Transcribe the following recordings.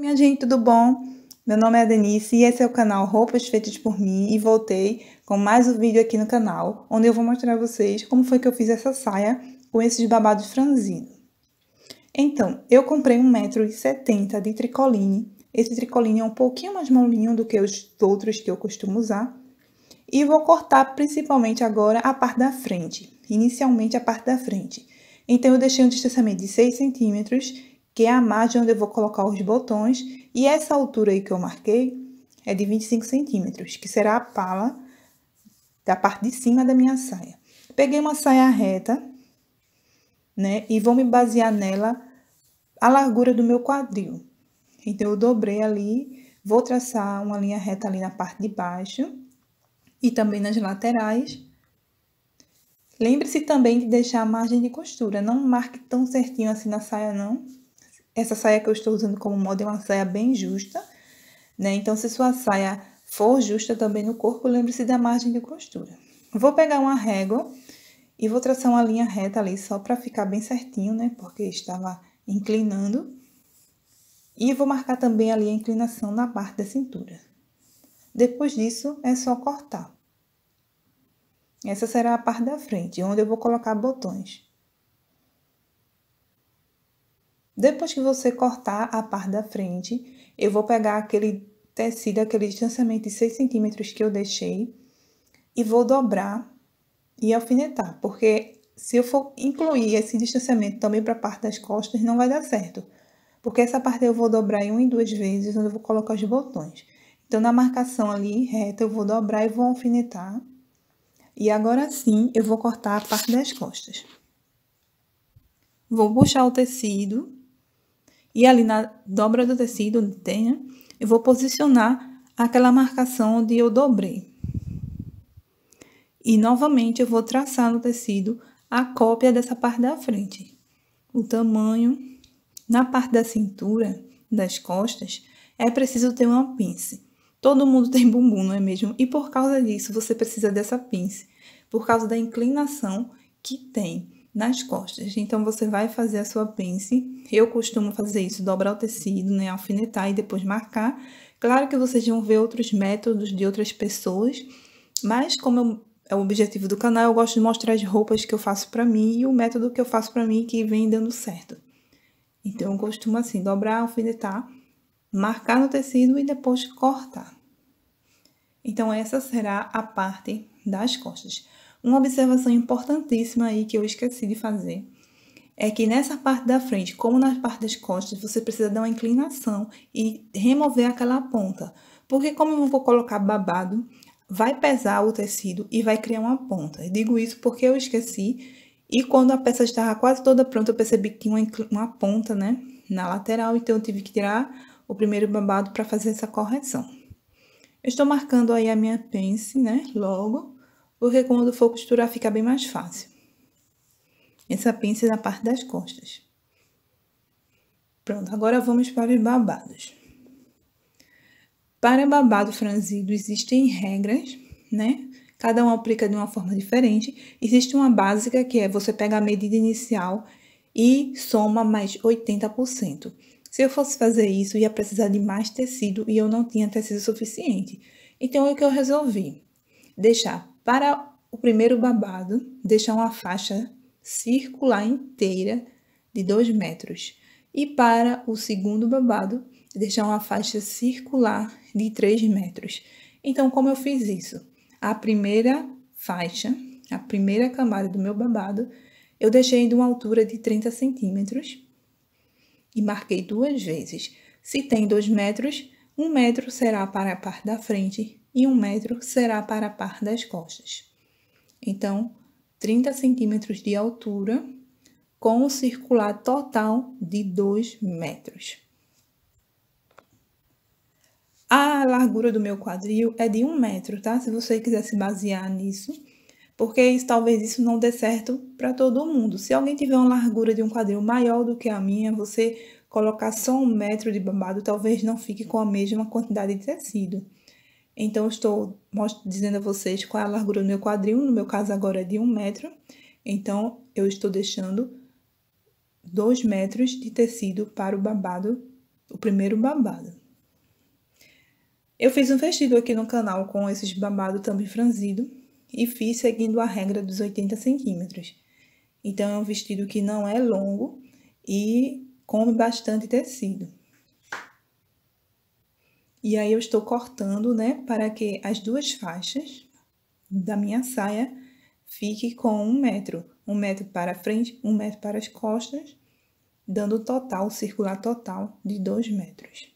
Minha gente, tudo bom? Meu nome é Denise e esse é o canal Roupas Feitas por Mim e voltei com mais um vídeo aqui no canal, onde eu vou mostrar a vocês como foi que eu fiz essa saia com esses babados franzinos. Então, eu comprei 1,70m de tricoline. Esse tricoline é um pouquinho mais molinho do que os outros que eu costumo usar. E vou cortar principalmente agora a parte da frente, inicialmente a parte da frente. Então, eu deixei um distanciamento de 6 centímetros que é a margem onde eu vou colocar os botões, e essa altura aí que eu marquei é de 25 centímetros, que será a pala da parte de cima da minha saia. Peguei uma saia reta, né, e vou me basear nela a largura do meu quadril. Então, eu dobrei ali, vou traçar uma linha reta ali na parte de baixo e também nas laterais. Lembre-se também de deixar a margem de costura, não marque tão certinho assim na saia não, essa saia que eu estou usando como modo é uma saia bem justa, né? Então, se sua saia for justa também no corpo, lembre-se da margem de costura. Vou pegar uma régua e vou traçar uma linha reta ali só para ficar bem certinho, né? Porque estava inclinando. E vou marcar também ali a inclinação na parte da cintura. Depois disso, é só cortar. Essa será a parte da frente, onde eu vou colocar botões. Depois que você cortar a parte da frente, eu vou pegar aquele tecido, aquele distanciamento de 6 centímetros que eu deixei e vou dobrar e alfinetar, porque se eu for incluir esse distanciamento também para a parte das costas, não vai dar certo. Porque essa parte eu vou dobrar em uma e duas vezes, onde eu vou colocar os botões. Então, na marcação ali reta, eu vou dobrar e vou alfinetar. E agora sim, eu vou cortar a parte das costas. Vou puxar o tecido e ali na dobra do tecido onde tenha, né, eu vou posicionar aquela marcação onde eu dobrei. E novamente eu vou traçar no tecido a cópia dessa parte da frente. O tamanho na parte da cintura, das costas, é preciso ter uma pince. Todo mundo tem bumbum, não é mesmo? E por causa disso, você precisa dessa pince, por causa da inclinação que tem nas costas. Então, você vai fazer a sua pence. Eu costumo fazer isso, dobrar o tecido, né, alfinetar e depois marcar. Claro que vocês vão ver outros métodos de outras pessoas, mas como eu, é o objetivo do canal, eu gosto de mostrar as roupas que eu faço para mim e o método que eu faço para mim que vem dando certo. Então, eu costumo assim, dobrar, alfinetar, marcar no tecido e depois cortar. Então, essa será a parte das costas. Uma observação importantíssima aí que eu esqueci de fazer é que nessa parte da frente, como na parte das costas, você precisa dar uma inclinação e remover aquela ponta. Porque como eu vou colocar babado, vai pesar o tecido e vai criar uma ponta. Eu digo isso porque eu esqueci e quando a peça estava quase toda pronta, eu percebi que tinha uma, uma ponta, né, na lateral, então eu tive que tirar o primeiro babado para fazer essa correção. Eu estou marcando aí a minha pence, né, logo porque quando for costurar fica bem mais fácil. Essa pinça é na parte das costas. Pronto, agora vamos para os babados. Para babado franzido existem regras, né? Cada um aplica de uma forma diferente. Existe uma básica que é você pega a medida inicial e soma mais 80%. Se eu fosse fazer isso, ia precisar de mais tecido e eu não tinha tecido suficiente. Então, é o que eu resolvi? Deixar para o primeiro babado, deixar uma faixa circular inteira de 2 metros. E para o segundo babado, deixar uma faixa circular de 3 metros. Então, como eu fiz isso? A primeira faixa, a primeira camada do meu babado, eu deixei de uma altura de 30 centímetros e marquei duas vezes. Se tem 2 metros, 1 um metro será para a parte da frente e um metro será para a par das costas. Então, 30 centímetros de altura com um circular total de 2 metros. A largura do meu quadril é de 1 um metro, tá? Se você quiser se basear nisso, porque isso, talvez isso não dê certo para todo mundo. Se alguém tiver uma largura de um quadril maior do que a minha, você colocar só um metro de babado talvez não fique com a mesma quantidade de tecido. Então, estou dizendo a vocês qual é a largura do meu quadril, no meu caso agora é de 1 metro. Então, eu estou deixando 2 metros de tecido para o babado, o primeiro babado. Eu fiz um vestido aqui no canal com esses babados também franzido e fiz seguindo a regra dos 80 centímetros. Então, é um vestido que não é longo e come bastante tecido. E aí eu estou cortando, né, para que as duas faixas da minha saia fique com um metro. Um metro para frente, um metro para as costas, dando total, circular total de dois metros.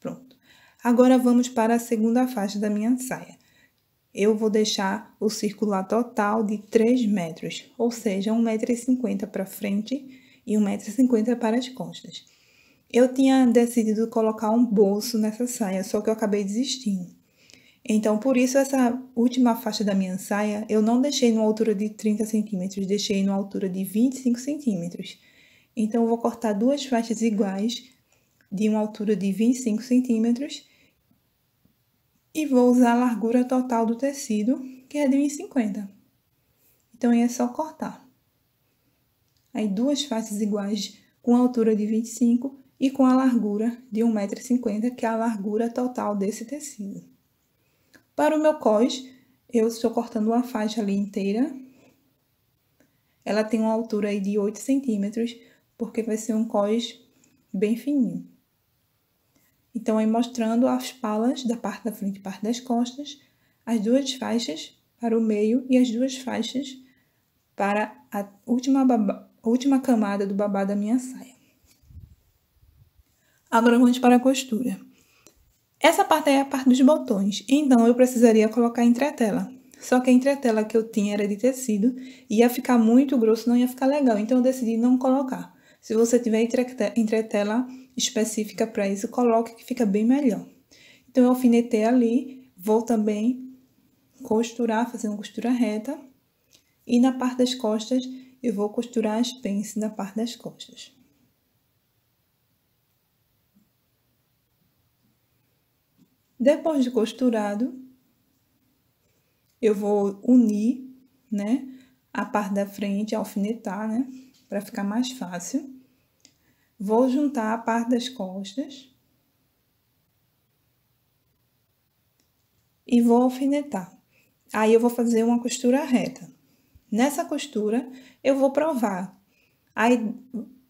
Pronto. Agora vamos para a segunda faixa da minha saia. Eu vou deixar o circular total de 3 metros, ou seja, 1,50m para frente e 1,50m para as costas. Eu tinha decidido colocar um bolso nessa saia, só que eu acabei desistindo. Então, por isso, essa última faixa da minha saia, eu não deixei numa altura de 30 centímetros, deixei numa altura de 25 centímetros. Então, eu vou cortar duas faixas iguais, de uma altura de 25 centímetros, e vou usar a largura total do tecido, que é de 1,50. Então, aí é só cortar. Aí, duas faixas iguais, com altura de 25 e com a largura de 1,50m, que é a largura total desse tecido. Para o meu cós, eu estou cortando uma faixa ali inteira. Ela tem uma altura aí de 8 centímetros, porque vai ser um cós bem fininho. Então, aí mostrando as palas da parte da frente e parte das costas, as duas faixas para o meio e as duas faixas para a última, baba, última camada do babá da minha saia. Agora vamos para a costura. Essa parte é a parte dos botões, então eu precisaria colocar entretela. Só que a entretela que eu tinha era de tecido, ia ficar muito grosso, não ia ficar legal, então eu decidi não colocar. Se você tiver entretela específica para isso, coloque que fica bem melhor. Então, eu alfinetei ali, vou também costurar, fazer uma costura reta. E na parte das costas, eu vou costurar as pence na parte das costas. Depois de costurado, eu vou unir, né, a parte da frente, alfinetar, né, para ficar mais fácil. Vou juntar a parte das costas. E vou alfinetar. Aí eu vou fazer uma costura reta. Nessa costura, eu vou provar. Aí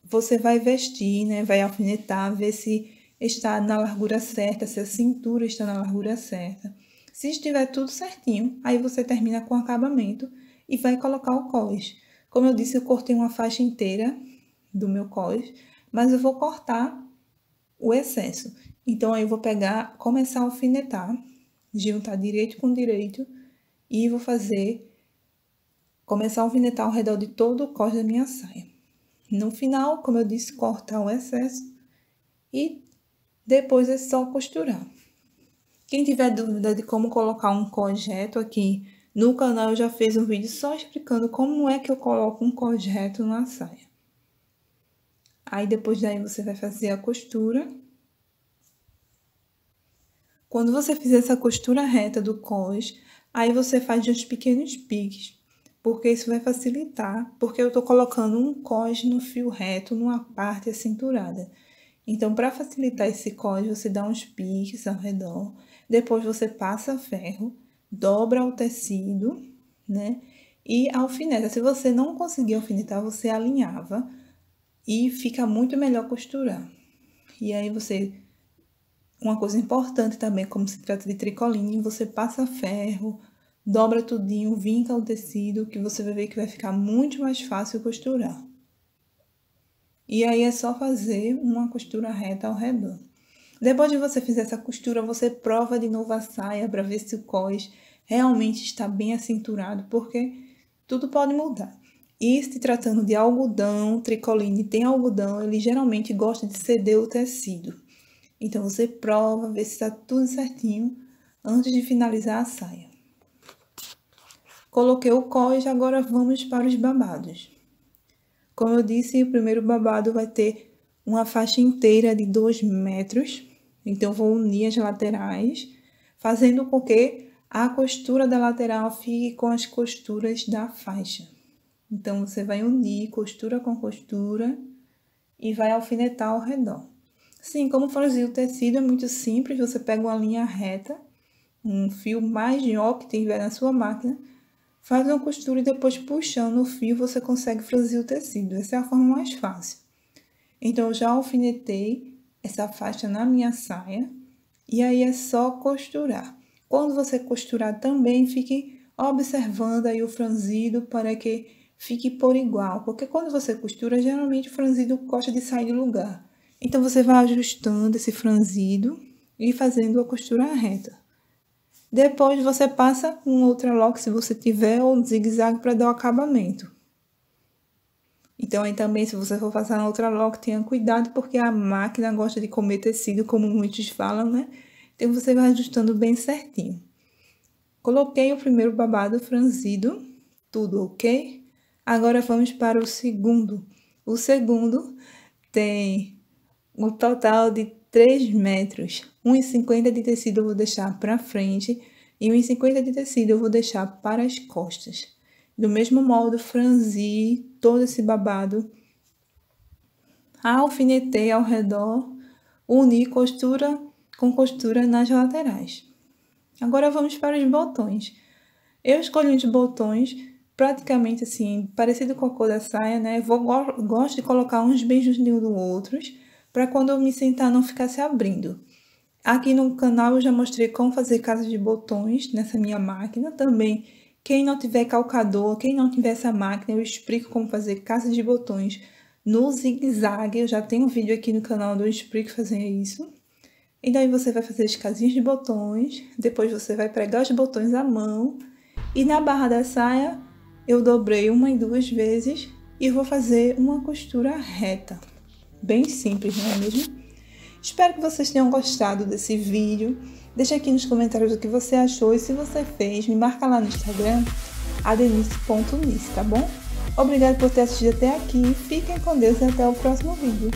você vai vestir, né, vai alfinetar, ver se está na largura certa, se a cintura está na largura certa. Se estiver tudo certinho, aí você termina com acabamento e vai colocar o cos. Como eu disse, eu cortei uma faixa inteira do meu cos, mas eu vou cortar o excesso. Então, aí eu vou pegar, começar a alfinetar, juntar direito com direito e vou fazer, começar a alfinetar ao redor de todo o cos da minha saia. No final, como eu disse, cortar o excesso e depois é só costurar. Quem tiver dúvida de como colocar um corjeto aqui no canal, eu já fiz um vídeo só explicando como é que eu coloco um corjeto na saia. Aí, depois daí, você vai fazer a costura. Quando você fizer essa costura reta do cos, aí você faz uns pequenos piques, porque isso vai facilitar, porque eu tô colocando um cos no fio reto, numa parte acinturada. Então, para facilitar esse corte, você dá uns piques ao redor, depois você passa ferro, dobra o tecido, né? E alfineta. Se você não conseguir alfinetar, você alinhava e fica muito melhor costurar. E aí você uma coisa importante também, como se trata de tricoline, você passa ferro, dobra tudinho, vinca o tecido, que você vai ver que vai ficar muito mais fácil costurar. E aí é só fazer uma costura reta ao redor. Depois de você fizer essa costura, você prova de novo a saia para ver se o cós realmente está bem acinturado, porque tudo pode mudar. E se tratando de algodão, tricoline tem algodão, ele geralmente gosta de ceder o tecido. Então você prova, vê se está tudo certinho antes de finalizar a saia. Coloquei o cós, agora vamos para os babados. Como eu disse, o primeiro babado vai ter uma faixa inteira de 2 metros. Então, vou unir as laterais, fazendo com que a costura da lateral fique com as costuras da faixa. Então, você vai unir costura com costura e vai alfinetar ao redor. Sim, como fazer o tecido é muito simples, você pega uma linha reta, um fio mais de ó que tiver na sua máquina, Faz uma costura e depois puxando o fio você consegue franzir o tecido. Essa é a forma mais fácil. Então, eu já alfinetei essa faixa na minha saia e aí é só costurar. Quando você costurar também, fique observando aí o franzido para que fique por igual, porque quando você costura, geralmente o franzido gosta de sair do lugar. Então, você vai ajustando esse franzido e fazendo a costura reta. Depois você passa um lock se você tiver ou um zigue-zague para dar o acabamento. Então aí também se você for passar na lock tenha cuidado porque a máquina gosta de comer tecido, como muitos falam, né? Então você vai ajustando bem certinho. Coloquei o primeiro babado franzido, tudo ok? Agora vamos para o segundo. O segundo tem um total de 3 metros. 1,50 de tecido eu vou deixar para frente e 1,50 de tecido eu vou deixar para as costas. Do mesmo modo, franzi todo esse babado, alfinetei ao redor, uni costura com costura nas laterais. Agora vamos para os botões. Eu escolhi uns botões praticamente assim, parecido com a cor da saia, né? Vou, gosto de colocar uns beijos de um do outros para quando eu me sentar não ficar se abrindo. Aqui no canal eu já mostrei como fazer casa de botões nessa minha máquina também. Quem não tiver calcador, quem não tiver essa máquina, eu explico como fazer casa de botões no zigue-zague. Eu já tenho um vídeo aqui no canal onde eu explico fazer isso. E daí você vai fazer as casinhas de botões, depois você vai pregar os botões à mão. E na barra da saia, eu dobrei uma e duas vezes e vou fazer uma costura reta. Bem simples, não é mesmo? Espero que vocês tenham gostado desse vídeo. Deixa aqui nos comentários o que você achou e se você fez, me marca lá no Instagram, adenice.nice, tá bom? Obrigado por ter assistido até aqui, fiquem com Deus e até o próximo vídeo.